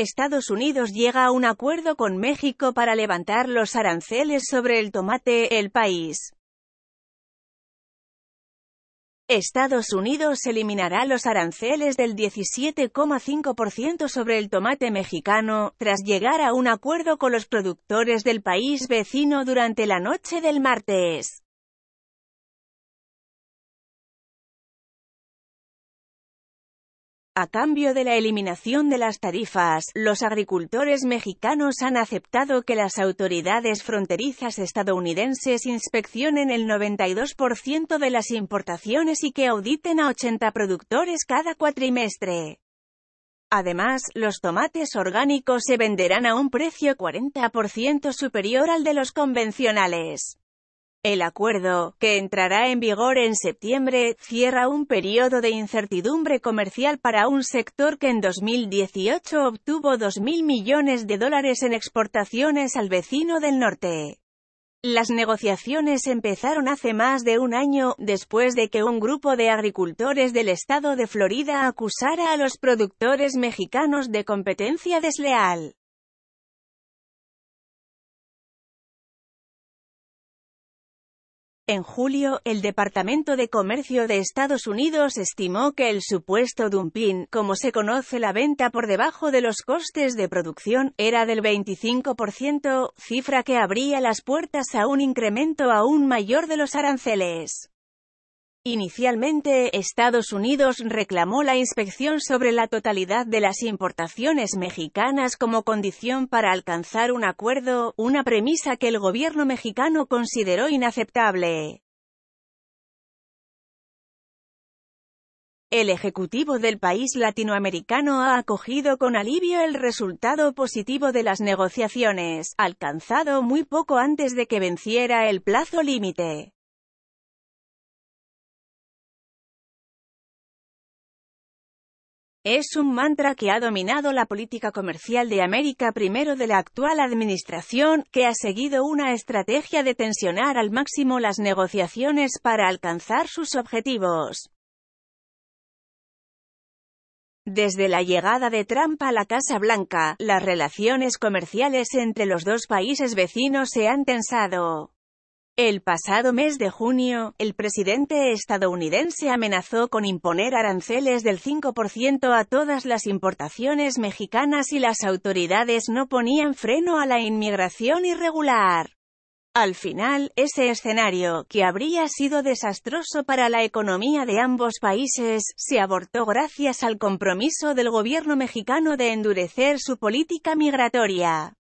Estados Unidos llega a un acuerdo con México para levantar los aranceles sobre el tomate. El país. Estados Unidos eliminará los aranceles del 17,5% sobre el tomate mexicano, tras llegar a un acuerdo con los productores del país vecino durante la noche del martes. A cambio de la eliminación de las tarifas, los agricultores mexicanos han aceptado que las autoridades fronterizas estadounidenses inspeccionen el 92% de las importaciones y que auditen a 80 productores cada cuatrimestre. Además, los tomates orgánicos se venderán a un precio 40% superior al de los convencionales. El acuerdo, que entrará en vigor en septiembre, cierra un periodo de incertidumbre comercial para un sector que en 2018 obtuvo 2.000 millones de dólares en exportaciones al vecino del norte. Las negociaciones empezaron hace más de un año, después de que un grupo de agricultores del estado de Florida acusara a los productores mexicanos de competencia desleal. En julio, el Departamento de Comercio de Estados Unidos estimó que el supuesto dumping, como se conoce la venta por debajo de los costes de producción, era del 25%, cifra que abría las puertas a un incremento aún mayor de los aranceles. Inicialmente, Estados Unidos reclamó la inspección sobre la totalidad de las importaciones mexicanas como condición para alcanzar un acuerdo, una premisa que el gobierno mexicano consideró inaceptable. El Ejecutivo del país latinoamericano ha acogido con alivio el resultado positivo de las negociaciones, alcanzado muy poco antes de que venciera el plazo límite. Es un mantra que ha dominado la política comercial de América primero de la actual administración, que ha seguido una estrategia de tensionar al máximo las negociaciones para alcanzar sus objetivos. Desde la llegada de Trump a la Casa Blanca, las relaciones comerciales entre los dos países vecinos se han tensado. El pasado mes de junio, el presidente estadounidense amenazó con imponer aranceles del 5% a todas las importaciones mexicanas si las autoridades no ponían freno a la inmigración irregular. Al final, ese escenario, que habría sido desastroso para la economía de ambos países, se abortó gracias al compromiso del gobierno mexicano de endurecer su política migratoria.